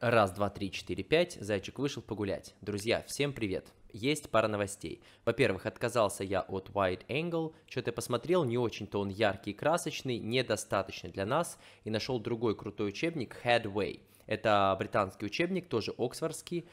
Раз, два, три, четыре, пять. Зайчик вышел погулять. Друзья, всем привет. Есть пара новостей. Во-первых, отказался я от Wide Angle. Что-то я посмотрел, не очень-то он яркий и красочный, недостаточно для нас. И нашел другой крутой учебник Headway. Это британский учебник, тоже оксфордский.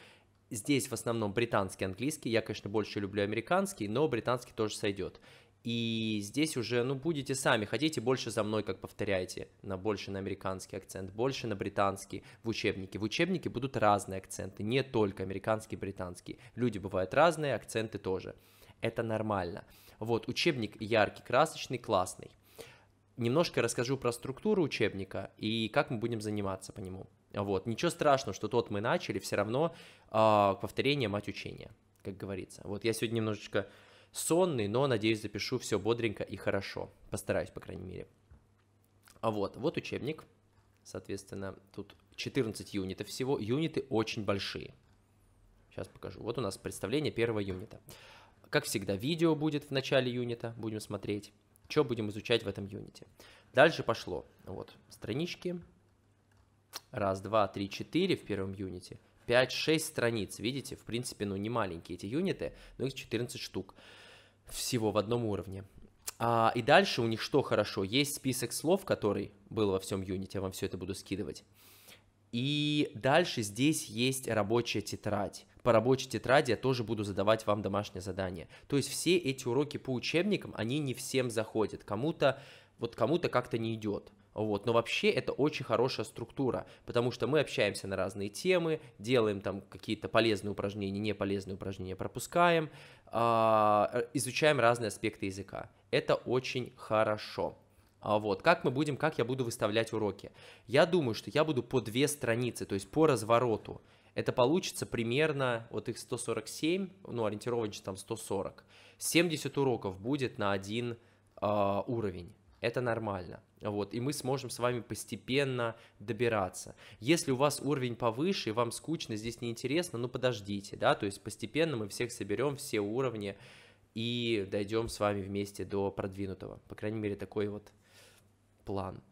Здесь в основном британский, английский. Я, конечно, больше люблю американский, но британский тоже сойдет. И здесь уже, ну, будете сами, хотите больше за мной, как повторяете, на больше на американский акцент, больше на британский в учебнике. В учебнике будут разные акценты, не только американский, британский. Люди бывают разные, акценты тоже. Это нормально. Вот, учебник яркий, красочный, классный. Немножко расскажу про структуру учебника и как мы будем заниматься по нему. Вот, ничего страшного, что тот мы начали, все равно э, повторение мать учения, как говорится. Вот я сегодня немножечко сонный, но, надеюсь, запишу все бодренько и хорошо. Постараюсь, по крайней мере. А вот, вот учебник. Соответственно, тут 14 юнитов всего. Юниты очень большие. Сейчас покажу. Вот у нас представление первого юнита. Как всегда, видео будет в начале юнита. Будем смотреть, что будем изучать в этом юните. Дальше пошло. Вот, странички. Раз, два, три, четыре в первом юните. 5-6 страниц, видите, в принципе, ну не маленькие эти юниты, но их 14 штук всего в одном уровне. А, и дальше у них что хорошо? Есть список слов, который был во всем Unity, я вам все это буду скидывать. И дальше здесь есть рабочая тетрадь. По рабочей тетради я тоже буду задавать вам домашнее задание. То есть все эти уроки по учебникам, они не всем заходят. Кому-то вот кому-то как-то не идет. Вот. Но вообще это очень хорошая структура, потому что мы общаемся на разные темы, делаем там какие-то полезные упражнения, неполезные упражнения пропускаем, а, э, изучаем разные аспекты языка. Это очень хорошо. А вот, как мы будем, как я буду выставлять уроки. Я думаю, что я буду по две страницы, то есть по развороту. Это получится примерно, вот их 147, ну, ориентировочно там 140. 70 уроков будет на один э, уровень это нормально, вот, и мы сможем с вами постепенно добираться. Если у вас уровень повыше, и вам скучно, здесь неинтересно, ну подождите, да, то есть постепенно мы всех соберем, все уровни, и дойдем с вами вместе до продвинутого, по крайней мере, такой вот план.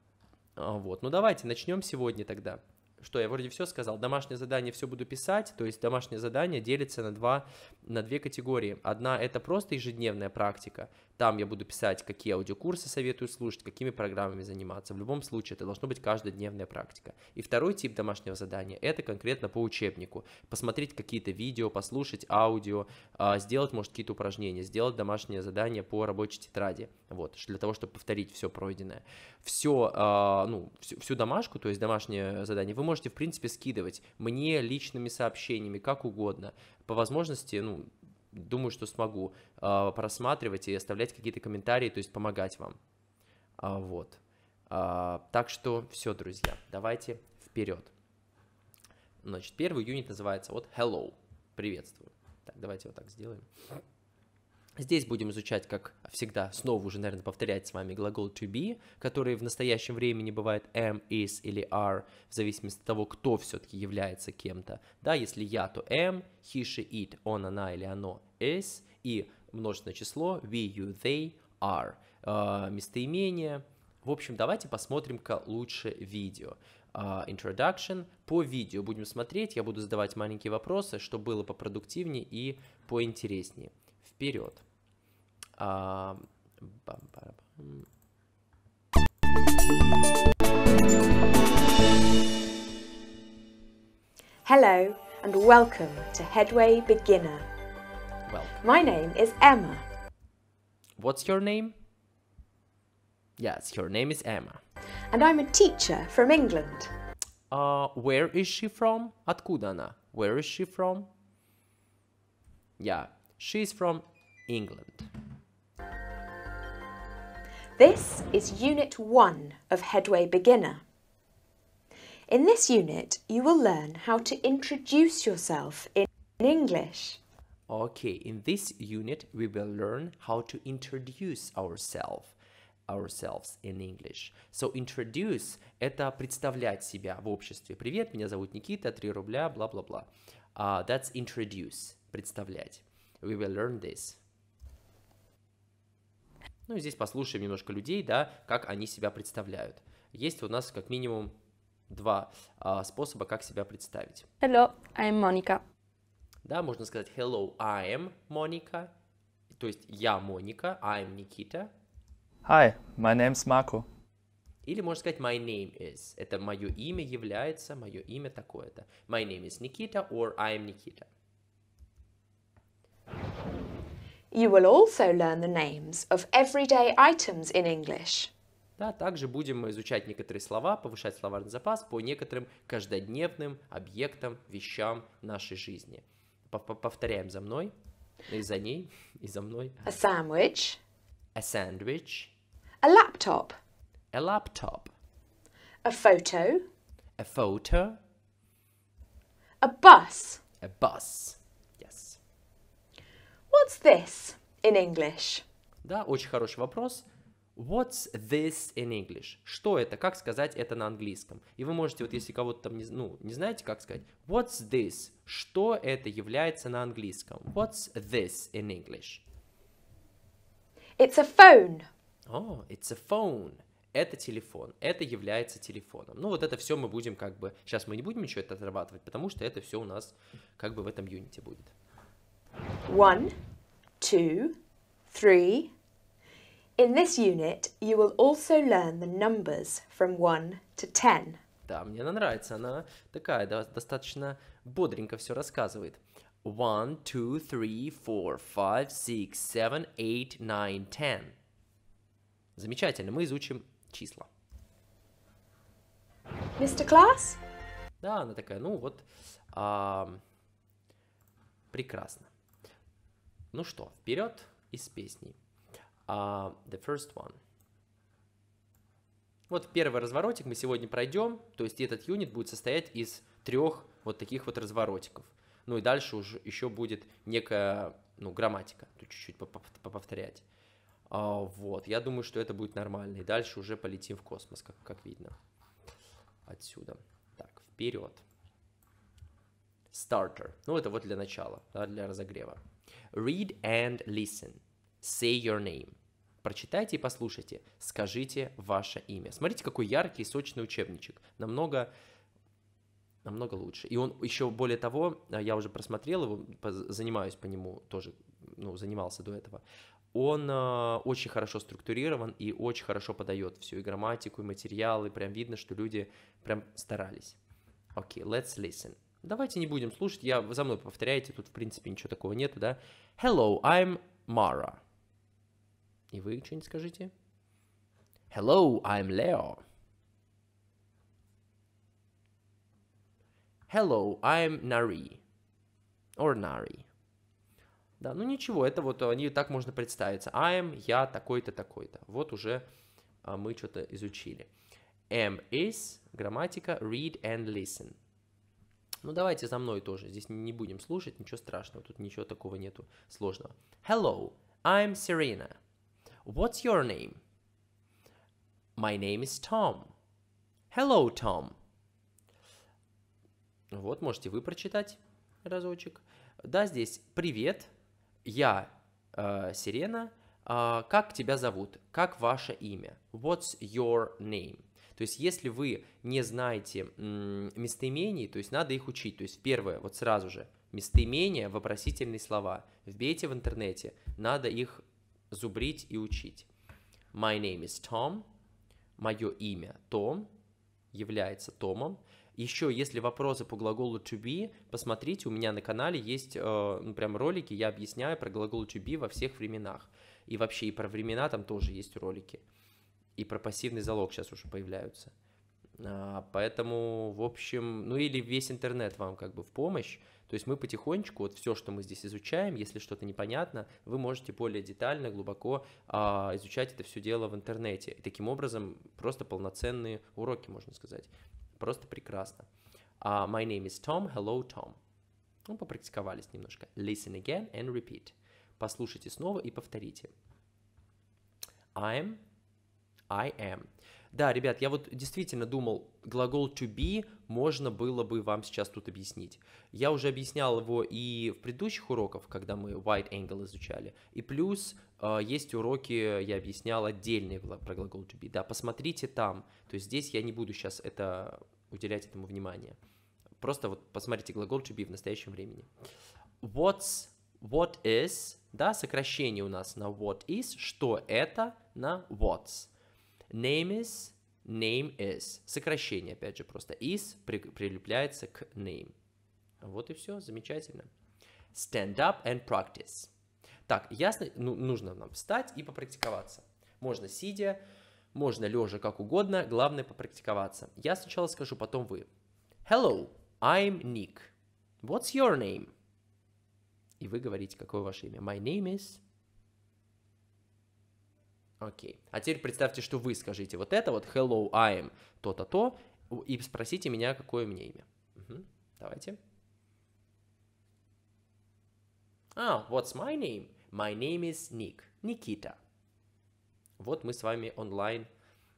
А, вот, ну давайте начнем сегодня тогда что я вроде все сказал, домашнее задание все буду писать, то есть домашнее задание делится на, два, на две категории. Одна это просто ежедневная практика, там я буду писать, какие аудиокурсы советую слушать, какими программами заниматься. В любом случае это должно быть каждодневная практика. И второй тип домашнего задания это конкретно по учебнику. Посмотреть какие-то видео, послушать аудио, а, сделать, может, какие-то упражнения, сделать домашнее задание по рабочей тетради. Вот, для того, чтобы повторить все пройденное. Все, а, ну, всю, домашку, то есть домашнее задание вы можете можете, в принципе, скидывать мне личными сообщениями, как угодно. По возможности, ну, думаю, что смогу э, просматривать и оставлять какие-то комментарии, то есть помогать вам. А, вот. А, так что все, друзья, давайте вперед. Значит, первый юнит называется вот Hello. Приветствую. Так, давайте вот так сделаем. Здесь будем изучать, как всегда, снова уже, наверное, повторять с вами глагол to be, который в настоящем времени бывает am, is или are, в зависимости от того, кто все-таки является кем-то. Да, если я, то am, he, she, it, он, она или оно is, и множественное число we, you, they, are. Э, местоимение. В общем, давайте посмотрим-ка лучше видео. А, introduction. По видео будем смотреть, я буду задавать маленькие вопросы, чтобы было попродуктивнее и поинтереснее. вперед. Hello and welcome to Headway Beginner. Well, my name is Emma. What's your name? Yes, your name is Emma. And I'm a teacher from England. Uh, where is she from? Откуда она? Where is she from? Yeah, she's from England. This is Unit 1 of Headway Beginner. In this unit, you will learn how to introduce yourself in English. Okay, in this unit, we will learn how to introduce ourselves ourselves in English. So introduce – это представлять себя в обществе. Привет, меня зовут Никита, 3 рубля, бла-бла-бла. Uh, that's introduce – представлять. We will learn this. Ну и здесь послушаем немножко людей, да, как они себя представляют. Есть у нас как минимум два а, способа, как себя представить. Hello, I'm Monica. Да, можно сказать hello, I'm Monica, то есть я Моника, I'm Никита. Hi, my name's Marco. Или можно сказать my name is. Это мое имя является, мое имя такое-то. My name is Nikita or I'm Nikita. You will also learn the names of everyday items in English. Да, также будем изучать некоторые слова, повышать словарный запас по некоторым каждодневным объектам, вещам нашей жизни. Повторяем за мной, и за ней, и за мной. A sandwich. A sandwich. A laptop. A laptop. A photo. A photo. A bus. A bus. What's this in English? Да, очень хороший вопрос. What's this in English? Что это? Как сказать это на английском? И вы можете, вот если кого-то там не, ну, не знаете, как сказать, what's this? Что это является на английском? What's this in English? It's a phone. О, oh, it's a phone. Это телефон, это является телефоном. Ну вот это все мы будем как бы, сейчас мы не будем ничего это отрабатывать, потому что это все у нас как бы в этом юните будет. One, two, three. In this unit, you will also learn the numbers from 1 to 10. Да, мне она нравится, она такая, да, достаточно бодренько все рассказывает. One, two, three, four, five, six, seven, eight, nine, ten. Замечательно, мы изучим числа. Mr. Class? Да, она такая, ну вот, а, прекрасно. Ну что, вперед из песни. Uh, the first one. Вот первый разворотик мы сегодня пройдем, то есть этот юнит будет состоять из трех вот таких вот разворотиков. Ну и дальше уже еще будет некая, ну, грамматика, тут чуть-чуть повторять. Uh, а, вот, я думаю, что это будет нормально, и дальше уже полетим в космос, как, как видно. Отсюда. Так, вперед. Starter. Ну, это вот для начала, да, для разогрева. Read and listen. Say your name. Прочитайте и послушайте. Скажите ваше имя. Смотрите, какой яркий, сочный учебничек. Намного намного лучше. И он еще более того, я уже просмотрел его, занимаюсь по нему тоже, ну, занимался до этого. Он э, очень хорошо структурирован и очень хорошо подает всю и грамматику, и материалы. Прям видно, что люди прям старались. Окей, okay, let's listen. Давайте не будем слушать, я за мной повторяйте, тут в принципе ничего такого нет, да? Hello, I'm Mara. И вы что-нибудь скажите? Hello, I'm Leo. Hello, I'm Nari. Or Nari. Да, ну ничего, это вот они так можно представиться. I'm, я, такой-то, такой-то. Вот уже а, мы что-то изучили. M is, грамматика, read and listen. Ну давайте за мной тоже. Здесь не будем слушать, ничего страшного. Тут ничего такого нету сложного. Hello, I'm Serena. What's your name? My name is Tom. Hello, Tom. Вот, можете вы прочитать разочек. Да, здесь привет, я э, Сирена. Э, как тебя зовут? Как ваше имя? What's your name? То есть, если вы не знаете местоимений, то есть надо их учить. То есть, первое, вот сразу же, местоимения, вопросительные слова. Вбейте в интернете, надо их зубрить и учить. My name is Tom. Мое имя Том является Томом. Еще, если вопросы по глаголу to be, посмотрите, у меня на канале есть э, ну, прям ролики, я объясняю про глагол to be во всех временах. И вообще и про времена там тоже есть ролики и про пассивный залог сейчас уже появляются. А, поэтому, в общем, ну или весь интернет вам как бы в помощь. То есть мы потихонечку, вот все, что мы здесь изучаем, если что-то непонятно, вы можете более детально, глубоко а, изучать это все дело в интернете. И таким образом просто полноценные уроки, можно сказать. Просто прекрасно. Uh, my name is Tom. Hello, Tom. Ну, попрактиковались немножко. Listen again and repeat. Послушайте снова и повторите. I'm I am. Да, ребят, я вот действительно думал, глагол to be можно было бы вам сейчас тут объяснить. Я уже объяснял его и в предыдущих уроках, когда мы white angle изучали, и плюс э, есть уроки, я объяснял отдельные про глагол to be, да, посмотрите там, то есть здесь я не буду сейчас это уделять этому внимание. Просто вот посмотрите глагол to be в настоящем времени. What's, what is, да, сокращение у нас на what is, что это на what's. Name is, name is. Сокращение, опять же, просто is при, прилепляется к name. Вот и все, замечательно. Stand up and practice. Так, ясно, ну, нужно нам встать и попрактиковаться. Можно сидя, можно лежа, как угодно, главное попрактиковаться. Я сначала скажу, потом вы. Hello, I'm Nick. What's your name? И вы говорите, какое ваше имя. My name is... Окей. А теперь представьте, что вы скажите вот это вот hello, I'm am то-то то, и спросите меня, какое мне имя. Угу. Давайте. А, oh, what's my name? My name is Nick. Никита. Вот мы с вами онлайн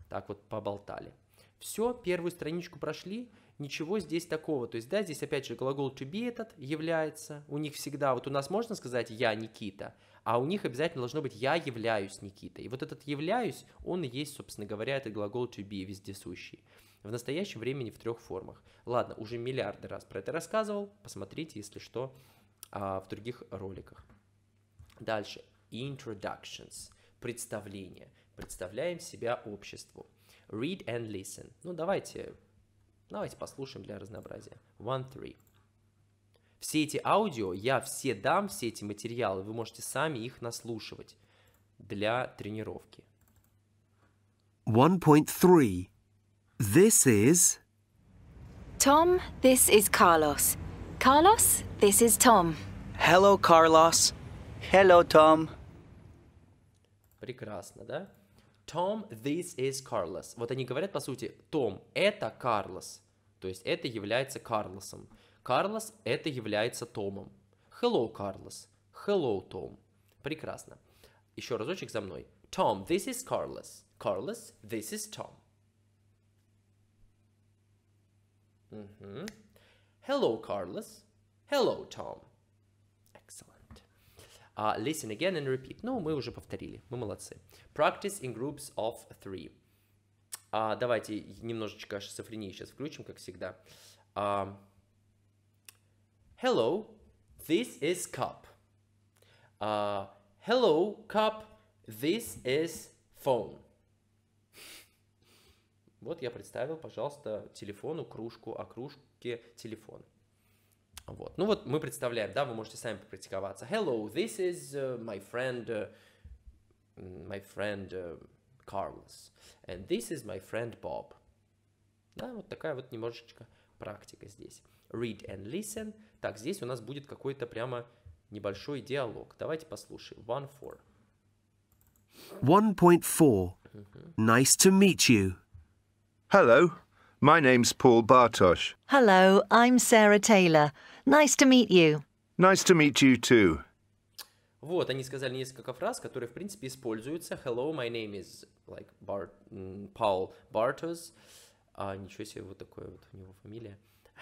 так вот поболтали. Все, первую страничку прошли. Ничего здесь такого. То есть, да, здесь опять же глагол to be этот является. У них всегда, вот у нас можно сказать «я Никита», а у них обязательно должно быть «я являюсь Никитой». И вот этот «являюсь», он и есть, собственно говоря, этот глагол to be вездесущий. В настоящем времени в трех формах. Ладно, уже миллиарды раз про это рассказывал, посмотрите, если что, а, в других роликах. Дальше. Introductions. Представление. Представляем себя обществу. Read and listen. Ну, давайте Давайте послушаем для разнообразия. One, three. Все эти аудио я все дам, все эти материалы, вы можете сами их наслушивать для тренировки. 1.3 This is... Tom, this is Carlos. Carlos, this is Tom. Hello, Carlos. Hello, Tom. Прекрасно, да? Tom, this is Carlos. Вот они говорят, по сути, Том, это Карлос. То есть это является Карлосом. Карлос, это является Томом. Hello, Carlos. Hello, Tom. Прекрасно. Еще разочек за мной. Tom, this is Carlos. Carlos, this is Tom. Угу. Hello, Carlos. Hello, Tom. Excellent. Uh, listen again and repeat. Ну, мы уже повторили, мы молодцы. Practice in groups of three. Uh, давайте немножечко шизофрении сейчас включим, как всегда. Uh, hello, this is cup. Uh, hello, cup, this is phone. Вот я представил, пожалуйста, телефону кружку, а кружке телефон. Вот. Ну вот мы представляем, да, вы можете сами попрактиковаться. Hello, this is uh, my friend, uh, my friend uh, Carlos, and this is my friend Bob. Да, вот такая вот немножечко практика здесь. Read and listen. Так, здесь у нас будет какой-то прямо небольшой диалог. Давайте послушаем. One four. One point four. Nice to meet you. Hello, My name's Paul Bartosz. Hello, I'm Sarah Taylor. Nice to meet you. Nice to meet you too. Вот, они сказали несколько фраз, которые, в принципе, используются. Hello, my name is like Bart, Paul Bartos. А, ничего себе, вот такое вот у него фамилия.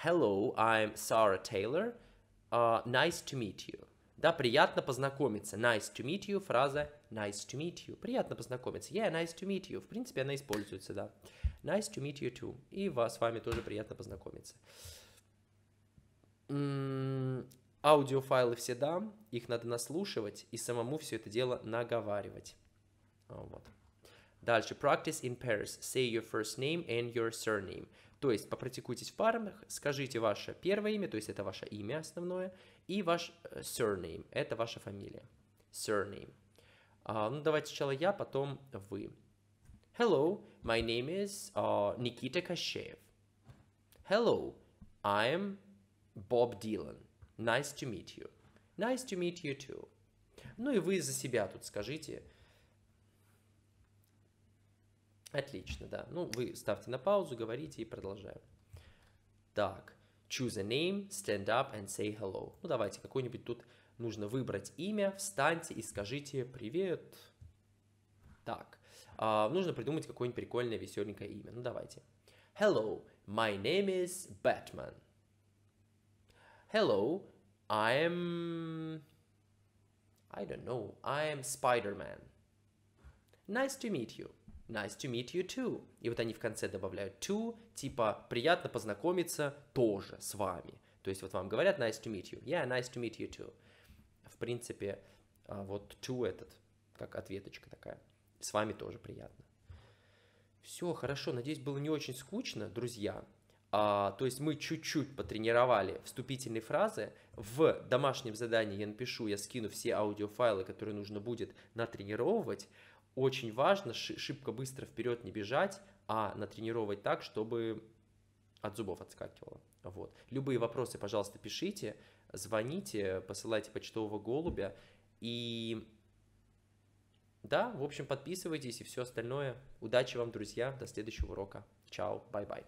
Hello, I'm Sarah Taylor. Uh, nice to meet you. Да, приятно познакомиться. Nice to meet you. Фраза nice to meet you. Приятно познакомиться. Yeah, nice to meet you. В принципе, она используется, да. Uh, Nice to meet you too. И вас, с вами тоже приятно познакомиться. М-м, аудиофайлы все дам, их надо наслушивать и самому все это дело наговаривать. А, вот. Дальше. Practice in pairs. Say your first name and your surname. То есть попрактикуйтесь в парах, скажите ваше первое имя, то есть это ваше имя основное, и ваш э, surname, это ваша фамилия. Surname. А, ну, давайте сначала я, потом вы. Hello, my name is uh, Nikita Kashev. Hello, I'm Bob Dylan. Nice to meet you. Nice to meet you too. Ну и вы за себя тут скажите. Отлично, да. Ну, вы ставьте на паузу, говорите и продолжаем. Так, choose a name, stand up and say hello. Ну, давайте, какой-нибудь тут нужно выбрать имя, встаньте и скажите привет. Так, а, нужно придумать какое-нибудь прикольное, веселенькое имя. Ну, давайте. Hello, my name is Batman. Hello, I am, I don't know. I'm Spider-Man. Nice to meet you. Nice to meet you too. И вот они в конце добавляют to, типа приятно познакомиться тоже с вами. То есть вот вам говорят nice to meet you. Yeah, nice to meet you too. В принципе, а, вот to этот, как ответочка такая. С вами тоже приятно. Все, хорошо, надеюсь, было не очень скучно, друзья. А, то есть мы чуть-чуть потренировали вступительные фразы. В домашнем задании я напишу, я скину все аудиофайлы, которые нужно будет натренировывать. Очень важно шибко быстро вперед не бежать, а натренировать так, чтобы от зубов отскакивало. Вот. Любые вопросы, пожалуйста, пишите, звоните, посылайте почтового голубя. И да, в общем, подписывайтесь и все остальное. Удачи вам, друзья. До следующего урока. Чао, бай-бай.